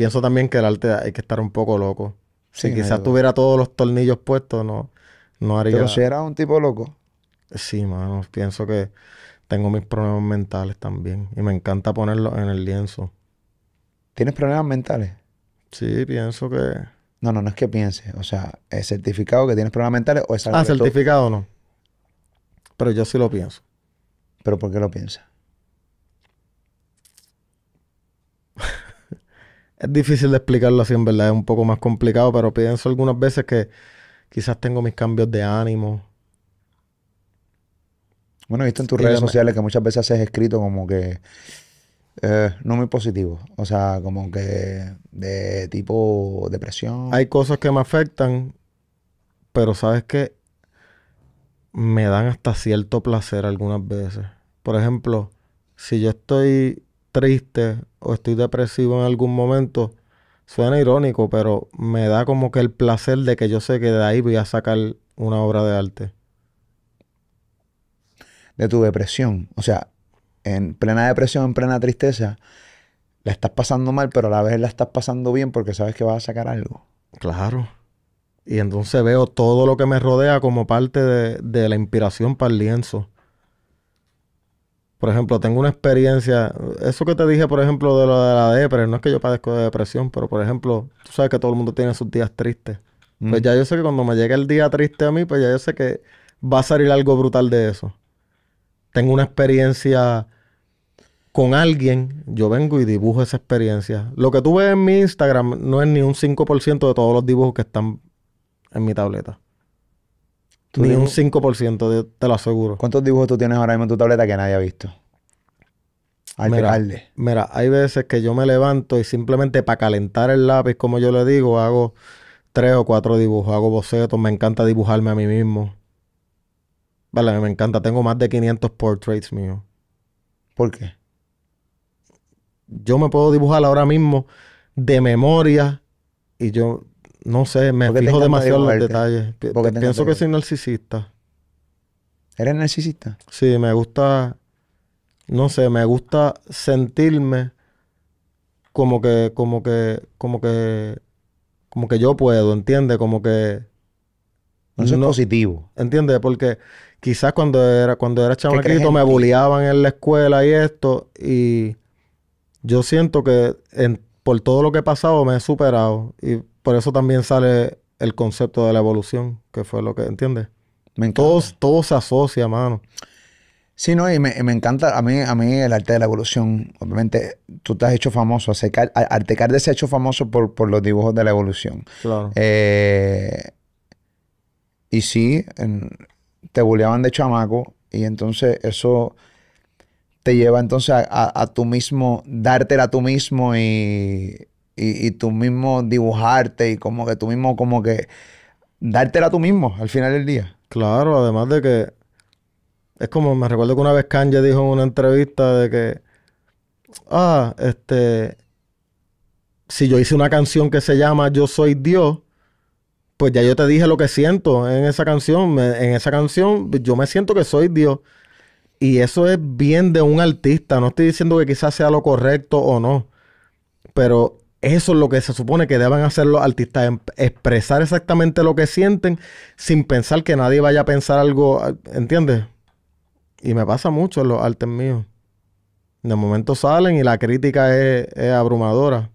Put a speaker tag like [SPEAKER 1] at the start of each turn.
[SPEAKER 1] pienso también que el arte hay que estar un poco loco. Si quizás tuviera todos los tornillos puestos, no, no haría. Pero si era un tipo loco. Sí, mano. Pienso que tengo mis problemas mentales también. Y me encanta ponerlo en el lienzo. ¿Tienes problemas mentales? Sí, pienso
[SPEAKER 2] que. No, no, no es que piense. O sea, ¿es certificado que tienes problemas mentales o es algo Ah, certificado no.
[SPEAKER 1] Pero yo sí lo pienso. ¿Pero por qué lo piensas? Es difícil de explicarlo así, en verdad, es un poco más complicado, pero pienso algunas veces que quizás tengo mis cambios de ánimo. Bueno, he visto en tus redes sociales
[SPEAKER 2] que muchas veces has escrito como que
[SPEAKER 1] eh, no muy positivo, o sea, como que de tipo depresión. Hay cosas que me afectan, pero sabes que me dan hasta cierto placer algunas veces. Por ejemplo, si yo estoy triste o estoy depresivo en algún momento, suena irónico, pero me da como que el placer de que yo sé que de ahí voy a sacar una obra de arte.
[SPEAKER 2] De tu depresión. O sea, en plena depresión, en plena tristeza, la estás pasando mal, pero a la vez la estás pasando bien porque sabes que vas a sacar
[SPEAKER 1] algo. Claro. Y entonces veo todo lo que me rodea como parte de, de la inspiración para el lienzo. Por ejemplo, tengo una experiencia, eso que te dije, por ejemplo, de lo de la depresión, no es que yo padezco de depresión, pero por ejemplo, tú sabes que todo el mundo tiene sus días tristes. Pues mm. ya yo sé que cuando me llega el día triste a mí, pues ya yo sé que va a salir algo brutal de eso. Tengo una experiencia con alguien, yo vengo y dibujo esa experiencia. Lo que tú ves en mi Instagram no es ni un 5% de todos los dibujos que están en mi tableta. Ni un 5%, te lo aseguro. ¿Cuántos dibujos tú tienes ahora mismo en tu tableta que nadie ha visto? mira, mira, hay veces que yo me levanto y simplemente para calentar el lápiz, como yo le digo, hago tres o cuatro dibujos, hago bocetos, me encanta dibujarme a mí mismo. Vale, me encanta, tengo más de 500 portraits míos. ¿Por qué? Yo me puedo dibujar ahora mismo de memoria y yo no sé, me fijo demasiado en los detalles. Porque pienso que soy narcisista. ¿Eres narcisista? Sí, me gusta. No sé, me gusta sentirme como que, como que, como que, como que yo puedo, ¿entiendes? Como que. No, eso positivo. ¿Entiendes? Porque quizás cuando era, cuando era chamaquito me bulliaban en la escuela y esto. Y yo siento que por todo lo que he pasado me he superado. Y por eso también sale el concepto de la evolución, que fue lo que, ¿entiendes? todo se asocia, mano. Sí, no, y me, encanta a mí, a mí el arte de la
[SPEAKER 2] evolución. Obviamente, tú te has hecho famoso. Arte Artecarde se ha hecho famoso por, los dibujos de la evolución. Claro. Eh, y sí, te buleaban de chamaco. Y entonces eso te lleva entonces a, tu mismo, dártela a tú mismo y, y, tú mismo dibujarte
[SPEAKER 1] y como que tú mismo como que dártela tú mismo al final del día. Claro, además de que es como me recuerdo que una vez Kanye dijo en una entrevista de que ah, este si yo hice una canción que se llama Yo soy Dios, pues ya yo te dije lo que siento en esa canción, en esa canción yo me siento que soy Dios. Y eso es bien de un artista, no estoy diciendo que quizás sea lo correcto o no, pero eso es lo que se supone que deben hacer los artistas, em, expresar exactamente lo que sienten sin pensar que nadie vaya a pensar algo, ¿entiendes? Y me pasa mucho en los artes míos. De momento salen y la crítica es, es abrumadora.